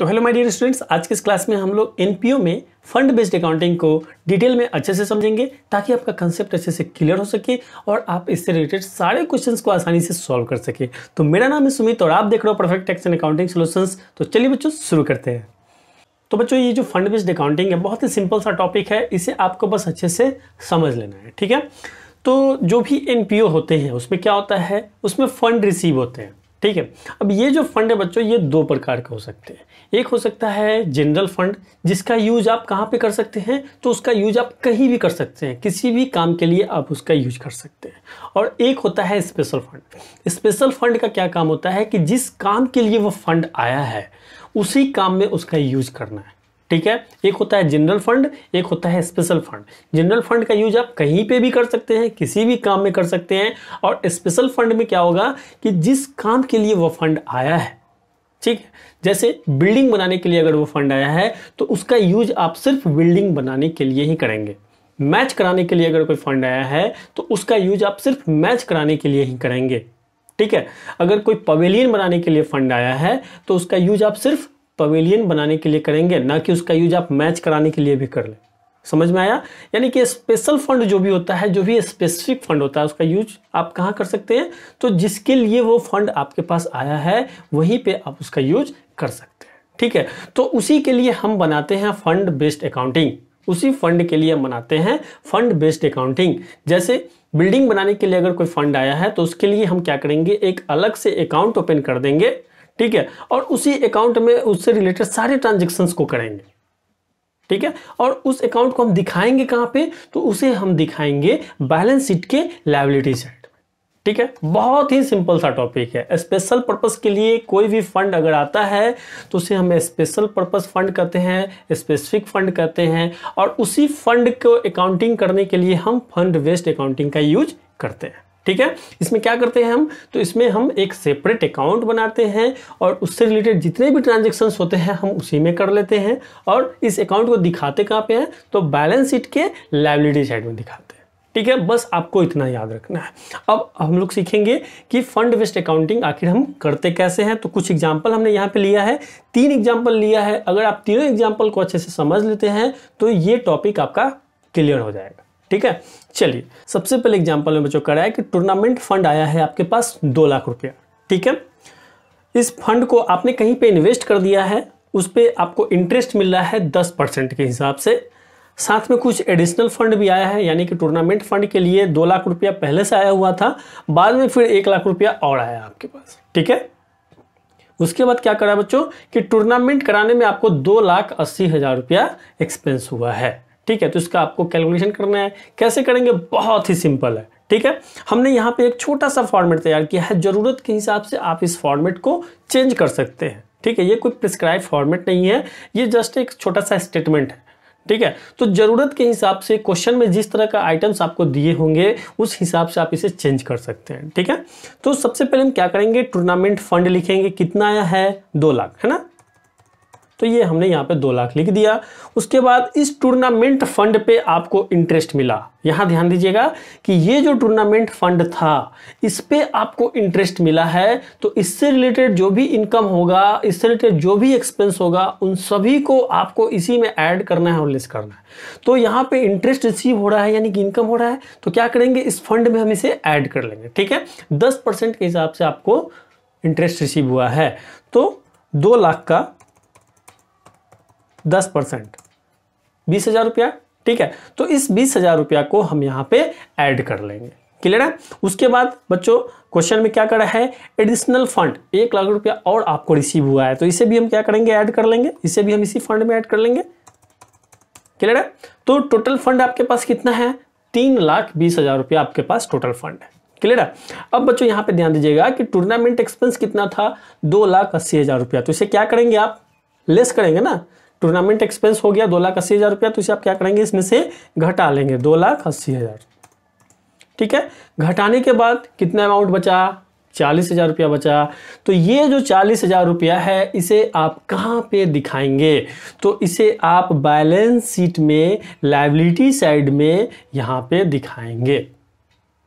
तो hello my dear students आज के इस क्लास में हम लोग एनपीओ में फंड बेस्ड अकाउंटिंग को डिटेल में अच्छे से समझेंगे ताकि आपका कंसेप्ट अच्छे से क्लियर हो सके और आप इससे रिलेटेड सारे क्वेश्चंस को आसानी से सॉल्व कर सके तो मेरा नाम है सुमित और आप देख रहे हो perfect tax and accounting solution तो चलिए बच्चों शुरू करते हैं तो बच्चों ये जो फंड बेस्ड अकाउंटिंग है बहुत ही सिंपल सा टॉपिक है इसे आपको बस अच्छे से समझ लेना है ठीक है तो जो भी एन होते हैं उसमें क्या होता है उसमें फंड रिसीव होते हैं ठीक है अब ये जो फंड है बच्चों ये दो प्रकार के हो सकते हैं एक हो सकता है जनरल फंड जिसका यूज आप कहाँ पे कर सकते हैं तो उसका यूज आप कहीं भी कर सकते हैं किसी भी काम के लिए आप उसका यूज कर सकते हैं और एक होता है स्पेशल फंड स्पेशल फंड का क्या काम होता है कि जिस काम के लिए वो फंड आया है उसी काम में उसका यूज करना है ठीक है एक होता है जनरल फंड एक होता है स्पेशल फंड जनरल फंड का यूज आप कहीं पे भी कर सकते हैं किसी भी काम में कर सकते हैं और स्पेशल फंड में क्या होगा कि जिस काम के लिए वह फंड आया है ठीक है जैसे बिल्डिंग बनाने के लिए अगर वो फंड आया है तो उसका यूज आप सिर्फ बिल्डिंग बनाने के लिए ही करेंगे मैच कराने के लिए अगर कोई फंड आया है तो उसका यूज आप सिर्फ मैच कराने के लिए ही करेंगे ठीक है अगर कोई पवेलियन बनाने के लिए फंड आया है तो उसका यूज आप सिर्फ पवेलियन बनाने के लिए करेंगे ना कि उसका यूज आप मैच कराने के लिए भी कर लें समझ में आया यानी कि स्पेशल फंड जो भी होता है जो भी स्पेसिफिक फंड होता है उसका यूज आप कहाँ कर सकते हैं तो जिसके लिए वो फंड आपके पास आया है वहीं पे आप उसका यूज कर सकते हैं ठीक है तो उसी के लिए हम बनाते हैं फंड बेस्ड अकाउंटिंग उसी फंड के लिए हम बनाते हैं फंड बेस्ड अकाउंटिंग जैसे बिल्डिंग बनाने के लिए अगर कोई फंड आया है तो उसके लिए हम क्या करेंगे एक अलग से अकाउंट ओपन कर देंगे ठीक है और उसी अकाउंट में उससे रिलेटेड सारे ट्रांजेक्शन्स को करेंगे ठीक है और उस अकाउंट को हम दिखाएंगे कहाँ पे तो उसे हम दिखाएंगे बैलेंस शीट के लाइबिलिटी साइड ठीक है बहुत ही सिंपल सा टॉपिक है स्पेशल पर्पस के लिए कोई भी फंड अगर आता है तो उसे हम स्पेशल पर्पस फंड कहते हैं स्पेसिफिक फंड कहते हैं और उसी फंड को अकाउंटिंग करने के लिए हम फंड वेस्ट अकाउंटिंग का यूज करते हैं ठीक है इसमें क्या करते हैं हम तो इसमें हम एक सेपरेट अकाउंट बनाते हैं और उससे रिलेटेड जितने भी ट्रांजेक्शन होते हैं हम उसी में कर लेते हैं और इस अकाउंट को दिखाते कहाँ पे हैं तो बैलेंस शीट के लाइबिलिटी साइड में दिखाते हैं ठीक है बस आपको इतना याद रखना है अब हम लोग सीखेंगे कि फंड वेस्ट अकाउंटिंग आखिर हम करते कैसे हैं तो कुछ एग्जाम्पल हमने यहाँ पे लिया है तीन एग्जाम्पल लिया है अगर आप तीनों एग्जाम्पल को अच्छे से समझ लेते हैं तो ये टॉपिक आपका क्लियर हो जाएगा ठीक है चलिए सबसे पहले एग्जाम्पल में बच्चों कराया कि टूर्नामेंट फंड आया है आपके पास दो लाख रुपया ठीक है इस फंड को आपने कहीं पे इन्वेस्ट कर दिया है उस पर आपको इंटरेस्ट मिल रहा है दस परसेंट के हिसाब से साथ में कुछ एडिशनल फंड भी आया है यानी कि टूर्नामेंट फंड के लिए दो लाख रुपया पहले से आया हुआ था बाद में फिर एक लाख रुपया और आया आपके पास ठीक है उसके बाद क्या करा बच्चों कि टूर्नामेंट कराने में आपको दो लाख अस्सी हज़ार रुपया एक्सपेंस हुआ है ठीक है तो इसका आपको कैलकुलेशन करना है कैसे करेंगे बहुत ही सिंपल है ठीक है हमने यहाँ पे एक छोटा सा फॉर्मेट तैयार किया है ज़रूरत के हिसाब से आप इस फॉर्मेट को चेंज कर सकते हैं ठीक है ये कोई प्रिस्क्राइब फॉर्मेट नहीं है ये जस्ट एक छोटा सा स्टेटमेंट है ठीक है तो ज़रूरत के हिसाब से क्वेश्चन में जिस तरह का आइटम्स आपको दिए होंगे उस हिसाब से आप इसे चेंज कर सकते हैं ठीक है तो सबसे पहले हम क्या करेंगे टूर्नामेंट फंड लिखेंगे कितना आया है दो लाख है ना तो ये हमने यहाँ पे दो लाख लिख दिया उसके बाद इस टूर्नामेंट फंड पे आपको इंटरेस्ट मिला यहाँ ध्यान दीजिएगा कि ये जो टूर्नामेंट फंड था इस पे आपको इंटरेस्ट मिला है तो इससे रिलेटेड जो भी इनकम होगा इससे रिलेटेड जो भी एक्सपेंस होगा उन सभी को आपको इसी में ऐड करना है और लिस्ट करना है तो यहाँ पे इंटरेस्ट रिसीव हो रहा है यानी कि इनकम हो रहा है तो क्या करेंगे इस फंड में हम इसे ऐड कर लेंगे ठीक है दस परसेंट के हिसाब से आपको इंटरेस्ट रिसीव हुआ है तो दो लाख का दस परसेंट बीस हजार रुपया ठीक है तो इस बीस हजार रुपया को हम यहाँ पे ऐड कर लेंगे क्लियर है उसके बाद बच्चों क्वेश्चन में क्या करा है एडिशनल फंड एक लाख रुपया और आपको रिसीव हुआ है तो इसे भी हम क्या करेंगे ऐड कर लेंगे इसे भी हम इसी फंड में ऐड कर लेंगे क्लियर है तो टोटल फंड आपके पास कितना है तीन लाख बीस हजार रुपया आपके पास टोटल फंड है क्लियर है अब बच्चों यहाँ पे ध्यान दीजिएगा कि टूर्नामेंट एक्सपेंस कितना था दो लाख अस्सी हजार रुपया तो इसे क्या करेंगे आप लेस करेंगे ना टूर्नामेंट एक्सपेंस हो गया दो लाख अस्सी हज़ार रुपया तो इसे आप क्या करेंगे इसमें से घटा लेंगे दो लाख अस्सी हज़ार ठीक है घटाने के बाद कितना अमाउंट बचा चालीस हज़ार रुपया बचा तो ये जो चालीस हज़ार रुपया है इसे आप कहाँ पे दिखाएंगे तो इसे आप बैलेंस शीट में लाइबिलिटी साइड में यहाँ पे दिखाएंगे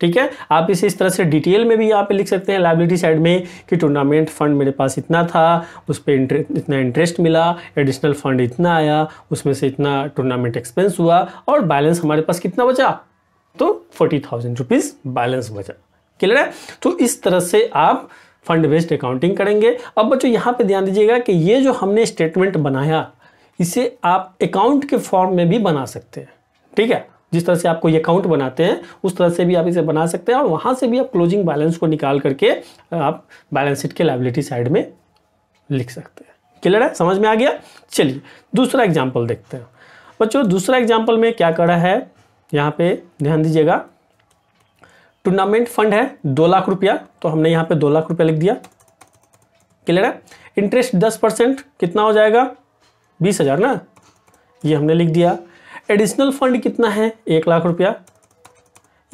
ठीक है आप इसे इस तरह से डिटेल में भी यहाँ पे लिख सकते हैं लाइबिलिटी साइड में कि टूर्नामेंट फंड मेरे पास इतना था उस पर इतना इंटरेस्ट मिला एडिशनल फंड इतना आया उसमें से इतना टूर्नामेंट एक्सपेंस हुआ और बैलेंस हमारे पास कितना बचा तो फोर्टी थाउजेंड रुपीज़ बैलेंस बचा क्लियर है तो इस तरह से आप फंड बेस्ड अकाउंटिंग करेंगे अब बच्चों यहाँ पर ध्यान दीजिएगा कि ये जो हमने स्टेटमेंट बनाया इसे आप अकाउंट के फॉर्म में भी बना सकते हैं ठीक है जिस तरह से आपको ये अकाउंट बनाते हैं उस तरह से भी आप इसे बना सकते हैं और वहाँ से भी आप क्लोजिंग बैलेंस को निकाल करके आप बैलेंस शीट के लाइबिलिटी साइड में लिख सकते हैं क्लियर है समझ में आ गया चलिए दूसरा एग्जाम्पल देखते हैं बच्चों दूसरा एग्जाम्पल में क्या करा है यहाँ पे ध्यान दीजिएगा टूर्नामेंट फंड है दो लाख रुपया तो हमने यहाँ पे दो लाख रुपया लिख दिया क्लियर है इंटरेस्ट दस परसेंट कितना हो जाएगा बीस हज़ार ना ये हमने लिख दिया एडिशनल फंड कितना है एक लाख रुपया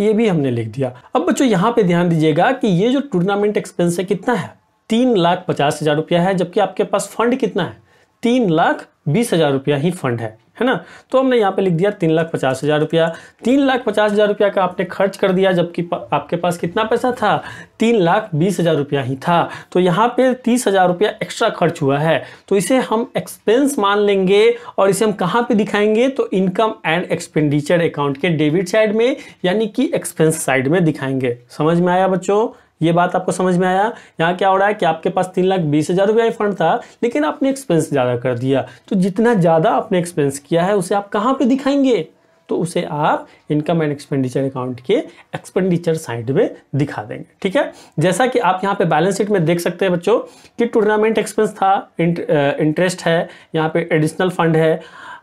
ये भी हमने लिख दिया अब बच्चों यहाँ पे ध्यान दीजिएगा कि ये जो टूर्नामेंट एक्सपेंस है कितना है तीन लाख पचास हज़ार रुपया है जबकि आपके पास फंड कितना है तीन लाख बीस हज़ार रुपया ही फंड है है ना तो हमने यहाँ पे लिख दिया तीन लाख पचास हज़ार रुपया तीन लाख पचास हज़ार रुपया का आपने खर्च कर दिया जबकि आपके पास कितना पैसा था तीन लाख बीस हज़ार रुपया ही था तो यहाँ पे तीस हज़ार रुपया एक्स्ट्रा खर्च हुआ है तो इसे हम एक्सपेंस मान लेंगे और इसे हम कहाँ पे दिखाएंगे तो इनकम एंड एक्सपेंडिचर अकाउंट के डेबिट साइड में यानी कि एक्सपेंस साइड में दिखाएंगे समझ में आया बच्चों ये बात आपको समझ में आया यहाँ क्या हो रहा है कि आपके पास तीन लाख बीस हज़ार रुपया फंड था लेकिन आपने एक्सपेंस ज़्यादा कर दिया तो जितना ज़्यादा आपने एक्सपेंस किया है उसे आप कहाँ पे दिखाएंगे तो उसे आप इनकम एंड एक्सपेंडिचर अकाउंट के एक्सपेंडिचर साइड में दिखा देंगे ठीक है जैसा कि आप यहाँ पे बैलेंस शीट में देख सकते हैं बच्चों कि टूर्नामेंट एक्सपेंस था इंटरेस्ट है यहाँ पे एडिशनल फंड है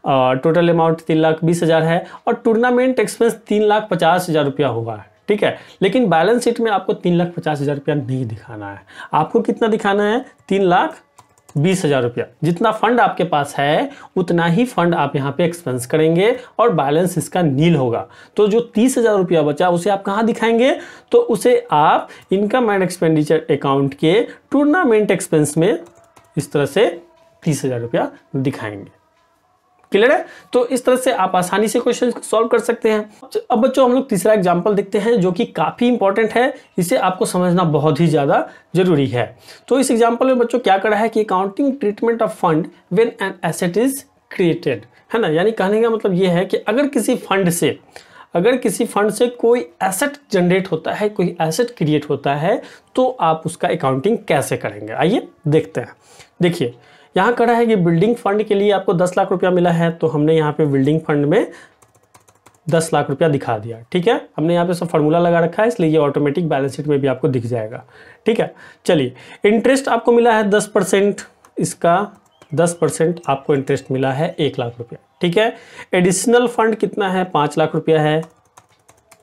टोटल अमाउंट तीन लाख बीस हज़ार है और टूर्नामेंट एक्सपेंस तीन लाख पचास हज़ार रुपया हुआ है ठीक है लेकिन बैलेंस शीट में आपको तीन लाख पचास हज़ार रुपया नहीं दिखाना है आपको कितना दिखाना है तीन लाख बीस हज़ार रुपया जितना फंड आपके पास है उतना ही फंड आप यहाँ पे एक्सपेंस करेंगे और बैलेंस इसका नील होगा तो जो तीस हज़ार रुपया बचा उसे आप कहाँ दिखाएंगे तो उसे आप इनकम एंड एक्सपेंडिचर अकाउंट के टूर्नामेंट एक्सपेंस में इस तरह से तीस हज़ार रुपया दिखाएंगे क्लियर है तो इस तरह से आप आसानी से क्वेश्चन सॉल्व कर सकते हैं अब बच्चों हम लोग तीसरा एग्जाम्पल देखते हैं जो कि काफ़ी इंपॉर्टेंट है इसे आपको समझना बहुत ही ज़्यादा जरूरी है तो इस एग्जाम्पल में बच्चों क्या करा है कि accounting treatment of fund when an asset is created है ना यानी कहने का मतलब ये है कि अगर किसी फंड से अगर किसी फंड से कोई एसेट जनरेट होता है कोई एसेट क्रिएट होता है तो आप उसका अकाउंटिंग कैसे करेंगे आइए देखते हैं देखिए यहाँ कड़ा है कि बिल्डिंग फंड के लिए आपको दस लाख रुपया मिला है तो हमने यहाँ पे बिल्डिंग फंड में दस लाख रुपया दिखा दिया ठीक है हमने यहाँ पे सब फॉर्मूला लगा रखा है इसलिए ये ऑटोमेटिक बैलेंस शीट में भी आपको दिख जाएगा ठीक है चलिए इंटरेस्ट आपको मिला है दस परसेंट इसका दस परसेंट आपको इंटरेस्ट मिला है एक लाख रुपया ठीक है एडिशनल फंड कितना है पाँच लाख रुपया है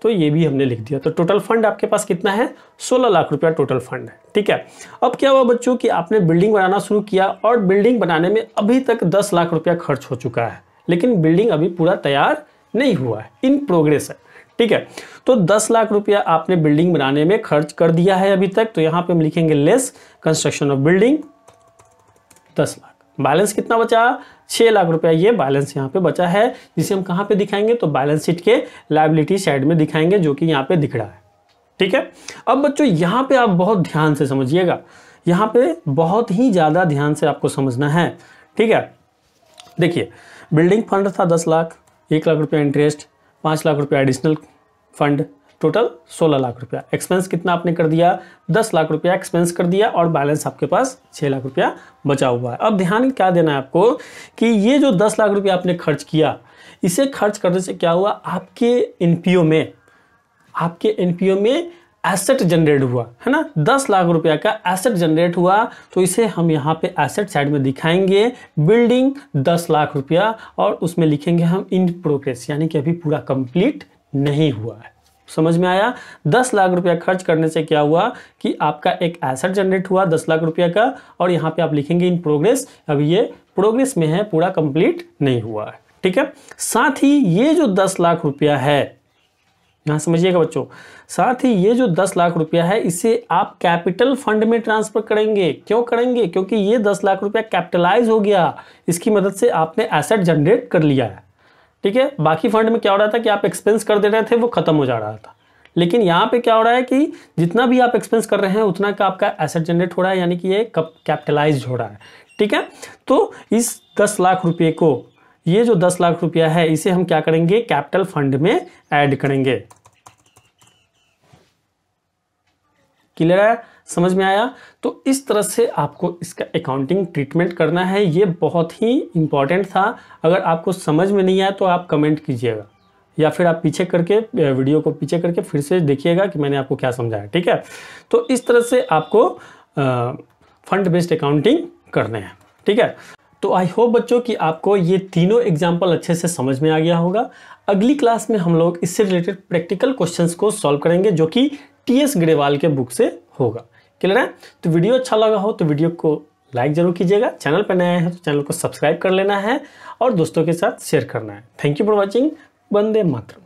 तो ये भी हमने लिख दिया तो टोटल फंड आपके पास कितना है सोलह लाख रुपया टोटल फंड है ठीक है अब क्या हुआ बच्चों कि आपने बिल्डिंग बनाना शुरू किया और बिल्डिंग बनाने में अभी तक दस लाख रुपया खर्च हो चुका है लेकिन बिल्डिंग अभी पूरा तैयार नहीं हुआ है इन प्रोग्रेस है ठीक है तो दस लाख रुपया आपने बिल्डिंग बनाने में खर्च कर दिया है अभी तक तो यहाँ पे हम लिखेंगे लेस कंस्ट्रक्शन ऑफ बिल्डिंग दस लाख बैलेंस कितना बचा छह लाख रुपया ये बैलेंस यहाँ पे बचा है जिसे हम कहाँ पे दिखाएंगे तो बैलेंस शीट के लाइबिलिटी साइड में दिखाएंगे जो कि यहाँ पे दिख रहा है ठीक है अब बच्चों यहाँ पे आप बहुत ध्यान से समझिएगा यहाँ पे बहुत ही ज़्यादा ध्यान से आपको समझना है ठीक है देखिए बिल्डिंग फंड था दस लाख एक लाख रुपया इंटरेस्ट पांच लाख रुपया एडिशनल फंड टोटल सोलह लाख रुपया एक्सपेंस कितना आपने कर दिया दस लाख रुपया एक्सपेंस कर दिया और बैलेंस आपके पास छः लाख रुपया बचा हुआ है अब ध्यान क्या देना है आपको कि ये जो दस लाख रुपया आपने खर्च किया इसे खर्च करने से क्या हुआ आपके एनपीओ में आपके एनपीओ में एसेट जनरेट हुआ है ना दस लाख रुपया का एसेट जनरेट हुआ तो इसे हम यहाँ पे एसेट साइड में दिखाएंगे बिल्डिंग दस लाख रुपया और उसमें लिखेंगे हम इन प्रोग्रेस यानी कि अभी पूरा कंप्लीट नहीं हुआ है समझ में आया दस लाख रुपया खर्च करने से क्या हुआ कि आपका एक एसेट जनरेट हुआ दस लाख रुपया का और यहाँ पे आप लिखेंगे इन प्रोग्रेस अब ये प्रोग्रेस में है पूरा कंप्लीट नहीं हुआ है ठीक है साथ ही ये जो दस लाख रुपया है यहां समझिएगा बच्चों साथ ही ये जो दस लाख रुपया है इसे आप कैपिटल फंड में ट्रांसफर करेंगे क्यों करेंगे क्योंकि ये दस लाख रुपया कैपिटलाइज हो गया इसकी मदद से आपने एसेट जनरेट कर लिया है ठीक है बाकी फंड में क्या हो रहा था कि आप एक्सपेंस कर दे रहे थे वो खत्म हो जा रहा था लेकिन यहाँ पे क्या हो रहा है कि जितना भी आप एक्सपेंस कर रहे हैं उतना का आपका एसेट जनरेट हो रहा है यानी कि ये कैपिटलाइज हो रहा है ठीक है तो इस दस लाख रुपये को ये जो दस लाख रुपया है इसे हम क्या करेंगे कैपिटल फंड में ऐड करेंगे क्लियर है समझ में आया तो इस तरह से आपको इसका अकाउंटिंग ट्रीटमेंट करना है ये बहुत ही इम्पॉर्टेंट था अगर आपको समझ में नहीं आया तो आप कमेंट कीजिएगा या फिर आप पीछे करके वीडियो को पीछे करके फिर से देखिएगा कि मैंने आपको क्या समझाया ठीक है तो इस तरह से आपको फंड बेस्ड अकाउंटिंग करने हैं ठीक है तो आई होप बच्चों कि आपको ये तीनों एग्जाम्पल अच्छे से समझ में आ गया होगा अगली क्लास में हम लोग इससे रिलेटेड प्रैक्टिकल क्वेश्चंस को सॉल्व करेंगे जो कि टी एस ग्रेवाल के बुक से होगा क्लियर है तो वीडियो अच्छा लगा हो तो वीडियो को लाइक जरूर कीजिएगा चैनल पर नया है तो चैनल को सब्सक्राइब कर लेना है और दोस्तों के साथ शेयर करना है thank you for watching Vande Mataram